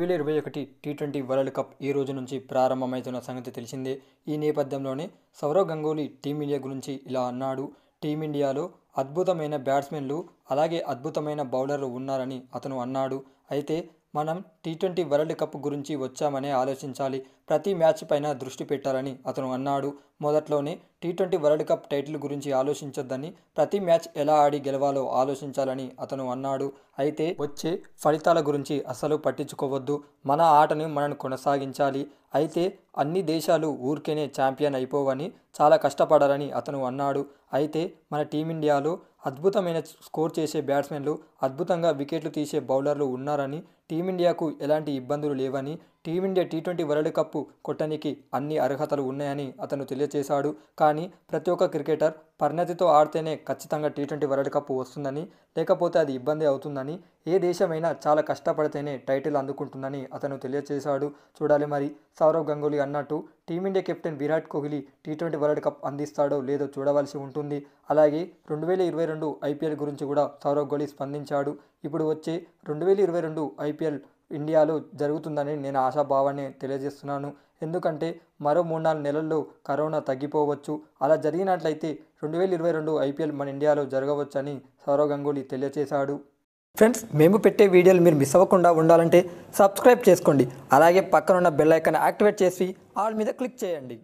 వేల ఇరవై ఒకటి టీ ట్వంటీ వరల్డ్ కప్ ఈ రోజు నుంచి ప్రారంభమవుతున్న సంగతి తెలిసిందే ఈ నేపథ్యంలోనే సౌరవ్ గంగూలీ టీమిండియా గురించి ఇలా అన్నాడు టీమిండియాలో అద్భుతమైన బ్యాట్స్మెన్లు అలాగే అద్భుతమైన బౌలర్లు ఉన్నారని అతను అన్నాడు అయితే మనం టీ ట్వంటీ వరల్డ్ కప్ గురించి వచ్చామనే ఆలోచించాలి ప్రతి మ్యాచ్ పైన దృష్టి పెట్టాలని అతను అన్నాడు మొదట్లోనే T twenty world cup title గురించి ఆలోచించొద్దని ప్రతి మ్యాచ్ ఎలా ఆడి గెలవాలో ఆలోచించాలని అతను అన్నాడు అయితే వచ్చే ఫలితాల గురించి అసలు పట్టించుకోవద్దు మన ఆటను మనం కొనసాగించాలి అయితే అన్ని దేశాలు ఊరికేనే ఛాంపియన్ అయిపోవని చాలా కష్టపడాలని అతను అన్నాడు అయితే మన టీమిండియాలో అద్భుతమైన స్కోర్ చేసే బ్యాట్స్మెన్లు అద్భుతంగా వికెట్లు తీసే బౌలర్లు ఉన్నారని టీమిండియాకు ఎలాంటి ఇబ్బందులు లేవని team India T twenty world cup కొట్టనికి అన్ని అర్హతలు ఉన్నాయని అతను తెలియజేశాడు కానీ ప్రతి ఒక్క క్రికెటర్ పరిణతితో ఆడితేనే ఖచ్చితంగా టీ ట్వంటీ వరల్డ్ కప్ వస్తుందని లేకపోతే అది ఇబ్బంది అవుతుందని ఏ దేశమైనా చాలా కష్టపడితేనే టైటిల్ అందుకుంటుందని అతను తెలియజేశాడు చూడాలి మరి సౌరవ్ గంగూలీ అన్నట్టు team India captain Virat Kohli T twenty world cup అందిస్తాడో లేదో చూడవలసి ఉంటుంది అలాగే రెండు వేల ఇరవై రెండు ఐపీఎల్ గురించి కూడా సౌరవ్ గోలీ స్పందించాడు ఇప్పుడు వచ్చే రెండు వేల ఇరవై రెండు ఐపీఎల్ ఇండియాలో జరుగుతుందని నేను ఆశాభావాన్ని తెలియజేస్తున్నాను ఎందుకంటే మరో మూడు నాలుగు నెలల్లో కరోనా తగ్గిపోవచ్చు అలా జరిగినట్లయితే రెండు వేల ఇరవై రెండు ఐపీఎల్ మన ఇండియాలో జరగవచ్చని సౌరవ్ గంగూలీ తెలియజేశాడు ఫ్రెండ్స్ మేము పెట్టే వీడియోలు మీరు మిస్ అవ్వకుండా ఉండాలంటే సబ్స్క్రైబ్ చేసుకోండి అలాగే పక్కనున్న బెల్ ఐకాన్ యాక్టివేట్ చేసి ఆల్ మీద క్లిక్ చేయండి